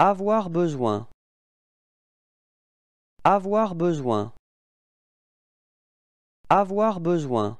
Avoir besoin. Avoir besoin. Avoir besoin.